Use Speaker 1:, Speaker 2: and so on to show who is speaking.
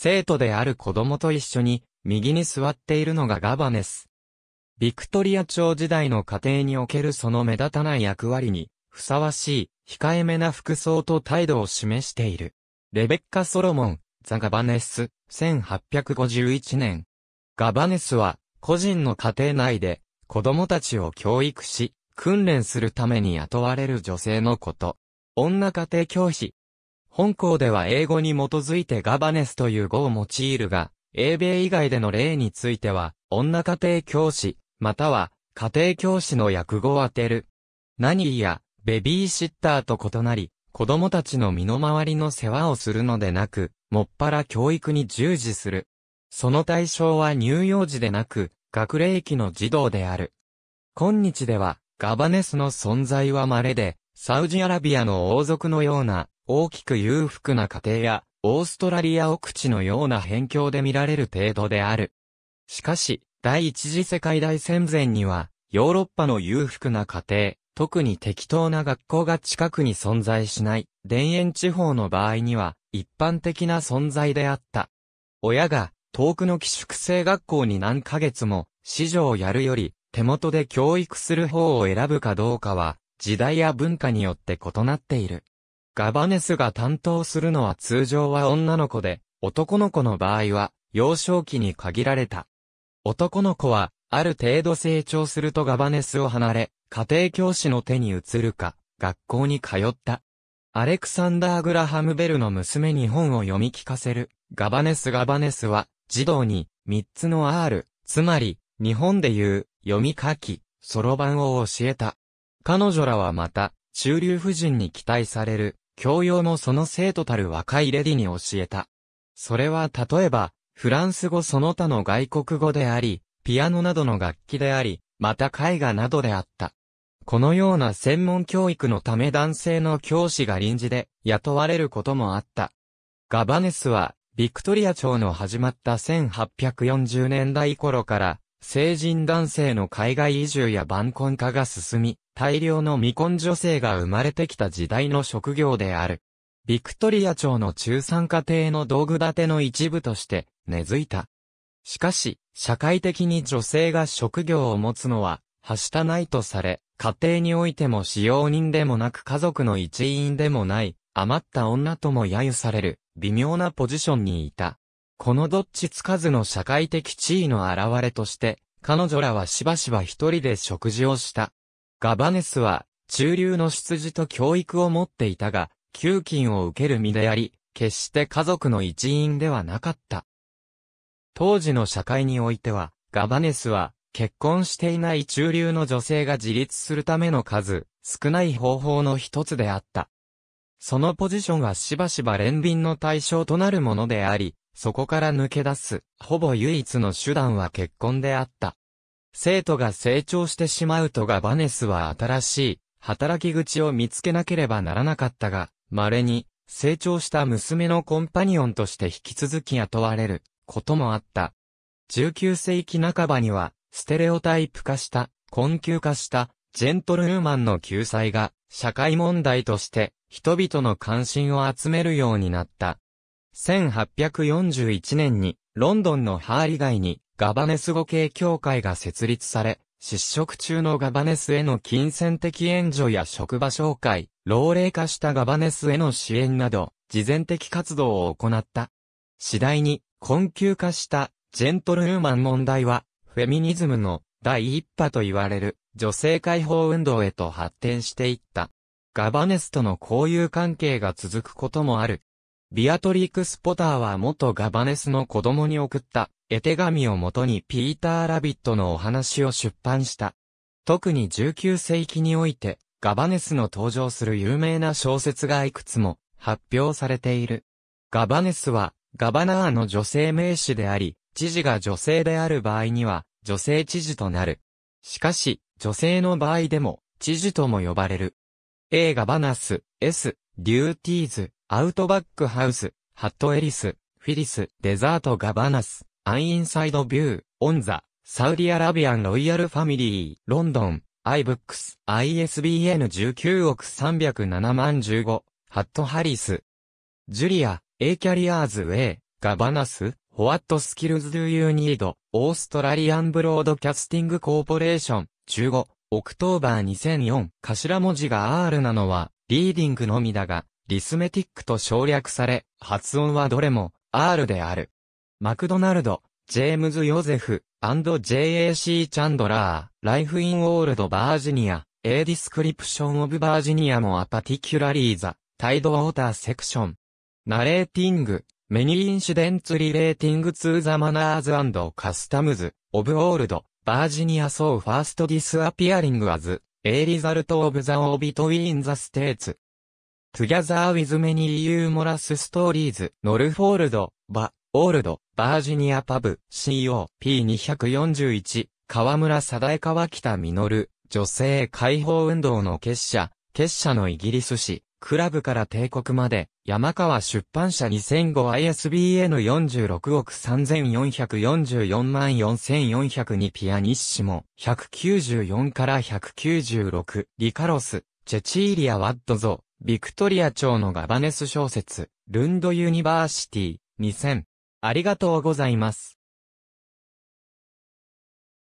Speaker 1: 生徒である子供と一緒に、右に座っているのがガバネス。ビクトリア朝時代の家庭におけるその目立たない役割に、ふさわしい、控えめな服装と態度を示している。レベッカ・ソロモン、ザ・ガバネス、1851年。ガバネスは、個人の家庭内で、子供たちを教育し、訓練するために雇われる女性のこと。女家庭教師、本校では英語に基づいてガバネスという語を用いるが、英米以外での例については、女家庭教師、または家庭教師の訳語を当てる。何やベビーシッターと異なり、子供たちの身の回りの世話をするのでなく、もっぱら教育に従事する。その対象は乳幼児でなく、学齢期の児童である。今日では、ガバネスの存在は稀で、サウジアラビアの王族のような、大きく裕福な家庭や、オーストラリア奥地のような辺境で見られる程度である。しかし、第一次世界大戦前には、ヨーロッパの裕福な家庭、特に適当な学校が近くに存在しない、田園地方の場合には、一般的な存在であった。親が、遠くの寄宿生学校に何ヶ月も、子女をやるより、手元で教育する方を選ぶかどうかは、時代や文化によって異なっている。ガバネスが担当するのは通常は女の子で、男の子の場合は、幼少期に限られた。男の子は、ある程度成長するとガバネスを離れ、家庭教師の手に移るか、学校に通った。アレクサンダー・グラハム・ベルの娘に本を読み聞かせる、ガバネス・ガバネスは、児童に、三つの R、つまり、日本でいう、読み書き、そろばんを教えた。彼女らはまた、中流夫人に期待される、教養もその生徒たる若いレディに教えた。それは例えば、フランス語その他の外国語であり、ピアノなどの楽器であり、また絵画などであった。このような専門教育のため男性の教師が臨時で雇われることもあった。ガバネスは、ビクトリア朝の始まった1840年代頃から、成人男性の海外移住や晩婚化が進み、大量の未婚女性が生まれてきた時代の職業である。ビクトリア朝の中産家庭の道具建ての一部として根付いた。しかし、社会的に女性が職業を持つのは、はしたないとされ、家庭においても使用人でもなく家族の一員でもない、余った女とも揶揄される、微妙なポジションにいた。このどっちつかずの社会的地位の現れとして、彼女らはしばしば一人で食事をした。ガバネスは、中流の出自と教育を持っていたが、給金を受ける身であり、決して家族の一員ではなかった。当時の社会においては、ガバネスは、結婚していない中流の女性が自立するための数、少ない方法の一つであった。そのポジションはしばしば連便の対象となるものであり、そこから抜け出す、ほぼ唯一の手段は結婚であった。生徒が成長してしまうとガバネスは新しい、働き口を見つけなければならなかったが、稀に、成長した娘のコンパニオンとして引き続き雇われる、こともあった。19世紀半ばには、ステレオタイプ化した、困窮化した、ジェントルーマンの救済が、社会問題として、人々の関心を集めるようになった。1841年に、ロンドンのハーリ街に、ガバネス語系協会が設立され、失職中のガバネスへの金銭的援助や職場紹介、老齢化したガバネスへの支援など、事前的活動を行った。次第に、困窮化したジェントルーマン問題は、フェミニズムの第一波と言われる女性解放運動へと発展していった。ガバネスとの交友関係が続くこともあるビアトリックス・ポターは元ガバネスの子供に送った絵手紙をもとにピーター・ラビットのお話を出版した。特に19世紀においてガバネスの登場する有名な小説がいくつも発表されている。ガバネスはガバナーの女性名詞であり、知事が女性である場合には女性知事となる。しかし、女性の場合でも知事とも呼ばれる。A ガバナス、S、デューティーズ、アウトバックハウス、ハットエリス、フィリス、デザートガバナス、アンインサイドビュー、オンザ、サウディアラビアンロイヤルファミリー、ロンドン、アイブックス、ISBN 19億307万15、ハットハリス、ジュリア、A キャリアーズウェイ、ガバナス、ホワットスキルズドゥユニード、オーストラリアンブロードキャスティングコーポレーション中5オクトーバー2004頭文字が R なのはリーディングのみだがリスメティックと省略され、発音はどれも R である。マクドナルド、ジェームズ・ヨゼフ、JAC・ チャンドラー、ライフ・イン・オールド・バージニア、A Description of Virginia も A Particularly the Tide Water Section. Narrating, many incidents relating to the manners and customs of old Virginia so first disappearing as a result of the war between the states. Together with many humorous stories, ノルフォールド、バ、オールド、バージニアパブ、COP241、河村貞江川北実、女性解放運動の結社、結社のイギリス史、クラブから帝国まで、山川出版社 2005ISBN46 億3444万4402ピアニッシモ、194から196、リカロス、チェチーリア・ワッドゾ、ビクトリア朝のガバネス小説、ルンドユニバーシティ、2000。ありがとうございます。